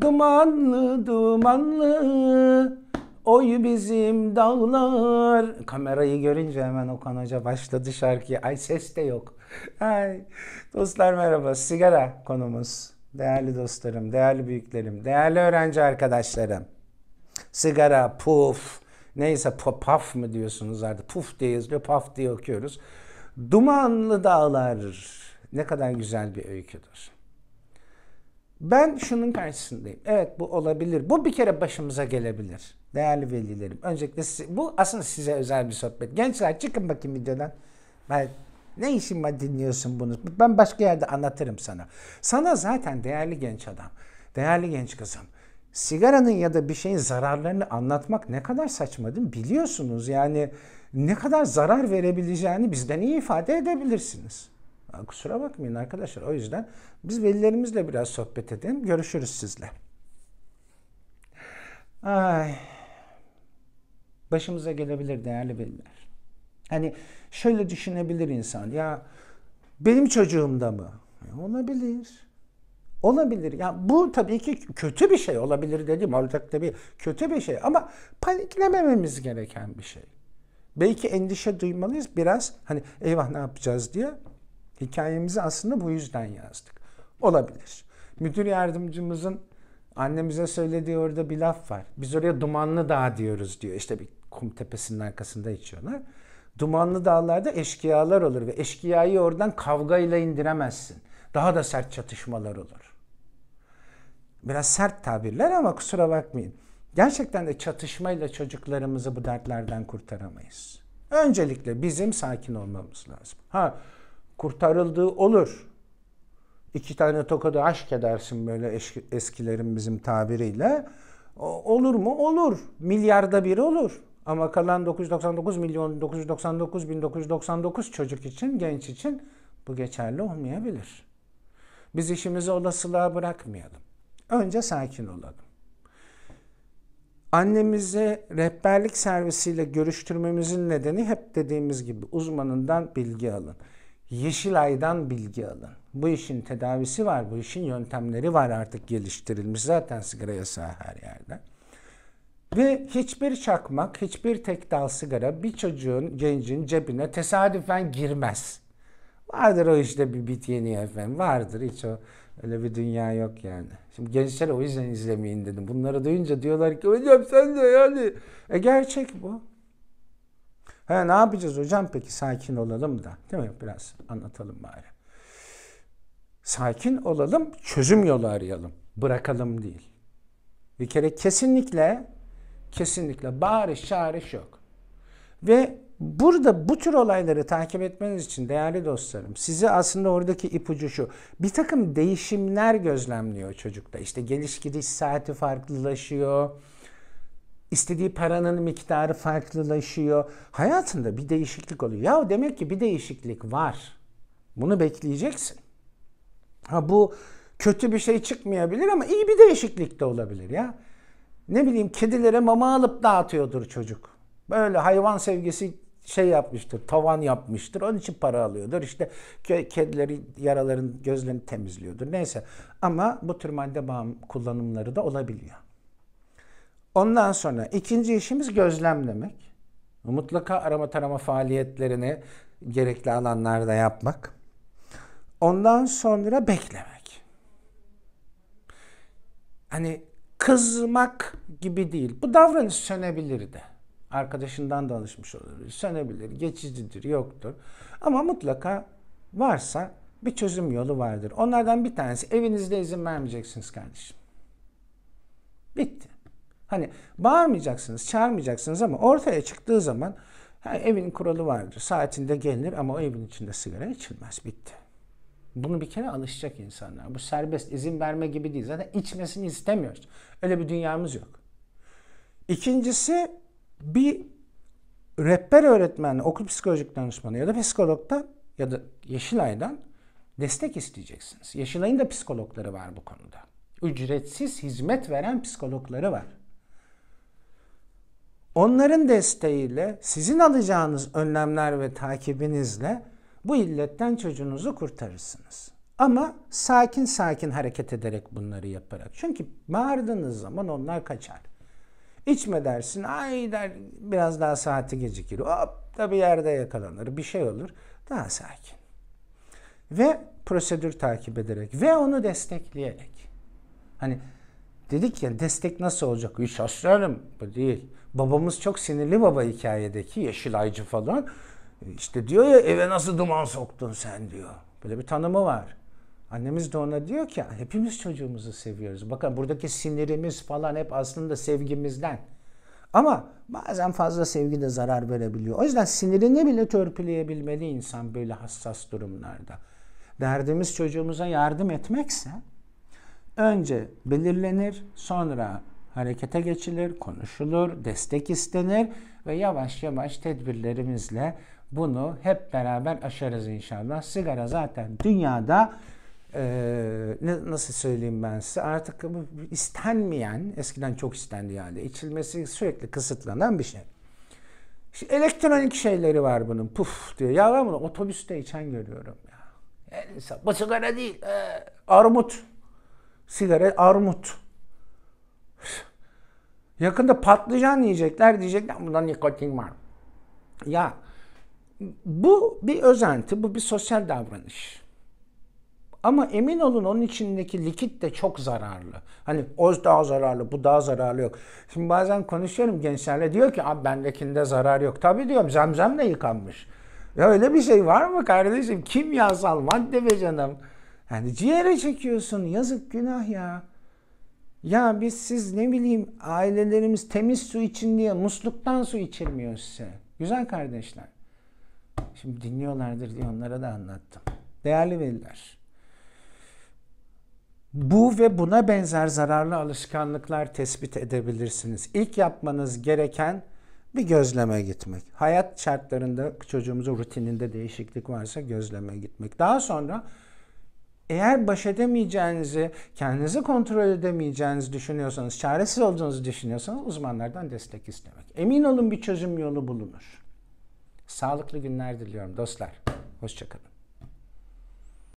Dumanlı dumanlı oy bizim dağlar. Kamerayı görünce hemen Okan Hoca başladı şarkıya. Ay ses de yok. Ay. Dostlar merhaba. Sigara konumuz. Değerli dostlarım, değerli büyüklerim, değerli öğrenci arkadaşlarım. Sigara, puf, neyse paf mı diyorsunuz artık. Puf diye yazılıyor, paf diye okuyoruz. Dumanlı dağlar. Ne kadar güzel bir öyküdür. Ben şunun karşısındayım. Evet bu olabilir. Bu bir kere başımıza gelebilir. Değerli velilerim. Öncelikle size, bu aslında size özel bir sohbet. Gençler çıkın bakayım videodan. Ben ne işin var dinliyorsun bunu? Ben başka yerde anlatırım sana. Sana zaten değerli genç adam, değerli genç kızım. Sigaranın ya da bir şeyin zararlarını anlatmak ne kadar saçma değil mi? Biliyorsunuz yani ne kadar zarar verebileceğini bizden iyi ifade edebilirsiniz kusura bakmayın arkadaşlar. O yüzden biz velilerimizle biraz sohbet edelim. Görüşürüz sizle. Ay. Başımıza gelebilir değerli veliler. Hani şöyle düşünebilir insan. Ya benim çocuğumda mı? E, olabilir. Olabilir. Ya bu tabii ki kötü bir şey olabilir dedim. Olacak tabii kötü bir şey ama paniklemememiz gereken bir şey belki endişe duymalıyız biraz hani eyvah ne yapacağız diye Hikayemizi aslında bu yüzden yazdık. Olabilir. Müdür yardımcımızın annemize söylediği orada bir laf var. Biz oraya dumanlı dağ diyoruz diyor. İşte bir kum tepesinin arkasında içiyorlar. Dumanlı dağlarda eşkıyalar olur ve eşkıyayı oradan kavgayla indiremezsin. Daha da sert çatışmalar olur. Biraz sert tabirler ama kusura bakmayın. Gerçekten de çatışmayla çocuklarımızı bu dertlerden kurtaramayız. Öncelikle bizim sakin olmamız lazım. Ha kurtarıldığı olur. İki tane tokadı aşk edersin böyle eskilerin bizim tabiriyle. Olur mu? Olur. Milyarda bir olur. Ama kalan 999 milyon 999 1999 çocuk için, genç için bu geçerli olmayabilir. Biz işimizi olasılığa bırakmayalım. Önce sakin olalım. Annemizi rehberlik servisiyle görüştürmemizin nedeni hep dediğimiz gibi uzmanından bilgi alın. Yeşilay'dan bilgi alın. Bu işin tedavisi var, bu işin yöntemleri var artık geliştirilmiş. Zaten sigara yasağı her yerde. Ve hiçbir çakmak, hiçbir tek dal sigara bir çocuğun, gencin cebine tesadüfen girmez. Vardır o işte bir bit yeni efendim. Vardır hiç o öyle bir dünya yok yani. Şimdi gençler o yüzden izlemeyin dedim. Bunları duyunca diyorlar ki hocam sen de yani. E gerçek bu. He ne yapacağız hocam peki sakin olalım da değil mi? Biraz anlatalım bari. Sakin olalım, çözüm yolu arayalım. Bırakalım değil. Bir kere kesinlikle kesinlikle bağırış çağırış yok. Ve burada bu tür olayları takip etmeniz için değerli dostlarım sizi aslında oradaki ipucu şu. Bir takım değişimler gözlemliyor çocukta. işte geliş gidiş saati farklılaşıyor istediği paranın miktarı farklılaşıyor. Hayatında bir değişiklik oluyor. Ya demek ki bir değişiklik var. Bunu bekleyeceksin. Ha bu kötü bir şey çıkmayabilir ama iyi bir değişiklik de olabilir ya. Ne bileyim kedilere mama alıp dağıtıyordur çocuk. Böyle hayvan sevgisi şey yapmıştır, tavan yapmıştır. Onun için para alıyordur. İşte kedileri yaraların gözlerini temizliyordur. Neyse ama bu tür madde bağım kullanımları da olabiliyor. Ondan sonra ikinci işimiz gözlemlemek. Mutlaka arama tarama faaliyetlerini gerekli alanlarda yapmak. Ondan sonra beklemek. Hani kızmak gibi değil. Bu davranış sönebilir de. Arkadaşından da alışmış olabilir. Sönebilir, geçicidir, yoktur. Ama mutlaka varsa bir çözüm yolu vardır. Onlardan bir tanesi evinizde izin vermeyeceksiniz kardeşim. Bitti. Hani bağırmayacaksınız, çağırmayacaksınız ama ortaya çıktığı zaman yani evin kuralı vardır. Saatinde gelinir ama o evin içinde sigara içilmez. Bitti. Bunu bir kere alışacak insanlar. Bu serbest izin verme gibi değil. Zaten içmesini istemiyoruz. Öyle bir dünyamız yok. İkincisi bir rehber öğretmen, okul psikolojik danışmanı ya da psikologda ya da Yeşilay'dan destek isteyeceksiniz. Yeşilay'ın da psikologları var bu konuda. Ücretsiz hizmet veren psikologları var. Onların desteğiyle, sizin alacağınız önlemler ve takibinizle bu illetten çocuğunuzu kurtarırsınız. Ama sakin sakin hareket ederek bunları yaparak. Çünkü bağırdığınız zaman onlar kaçar. İçme dersin, ay der biraz daha saati gecikir. Hop da bir yerde yakalanır, bir şey olur. Daha sakin. Ve prosedür takip ederek ve onu destekleyerek. Hani dedik ya destek nasıl olacak? İş bu değil. Babamız çok sinirli baba hikayedeki Yeşilaycı falan. İşte diyor ya eve nasıl duman soktun sen diyor. Böyle bir tanımı var. Annemiz de ona diyor ki hepimiz çocuğumuzu seviyoruz. Bakın buradaki sinirimiz falan hep aslında sevgimizden. Ama bazen fazla sevgi de zarar verebiliyor. O yüzden sinirini bile törpüleyebilmeli insan böyle hassas durumlarda. Derdimiz çocuğumuza yardım etmekse önce belirlenir, sonra harekete geçilir, konuşulur, destek istenir ve yavaş yavaş tedbirlerimizle bunu hep beraber aşarız inşallah. Sigara zaten dünyada e, nasıl söyleyeyim ben size artık istenmeyen, eskiden çok istendiği halde içilmesi sürekli kısıtlanan bir şey. Şimdi elektronik şeyleri var bunun puf diyor. Ya ben bunu otobüste içen görüyorum ya. Yani bu sigara değil, e, armut. Sigara armut. Yakında patlıcan yiyecekler diyecekler bundan nikotin var. Ya bu bir özenti, bu bir sosyal davranış. Ama emin olun onun içindeki likit de çok zararlı. Hani o daha zararlı, bu daha zararlı yok. Şimdi bazen konuşuyorum gençlerle diyor ki abi bendekinde zarar yok. Tabii diyorum zemzemle yıkanmış. Ya öyle bir şey var mı kardeşim? Kimyasal madde be canım. Yani ciğere çekiyorsun yazık günah ya. Ya biz siz ne bileyim ailelerimiz temiz su için diye musluktan su içirmiyor size. Güzel kardeşler. Şimdi dinliyorlardır diye onlara da anlattım. Değerli veliler. Bu ve buna benzer zararlı alışkanlıklar tespit edebilirsiniz. İlk yapmanız gereken bir gözleme gitmek. Hayat şartlarında çocuğumuzun rutininde değişiklik varsa gözleme gitmek. Daha sonra eğer baş edemeyeceğinizi, kendinizi kontrol edemeyeceğinizi düşünüyorsanız, çaresiz olduğunuzu düşünüyorsanız uzmanlardan destek istemek. Emin olun bir çözüm yolu bulunur. Sağlıklı günler diliyorum dostlar. Hoşçakalın.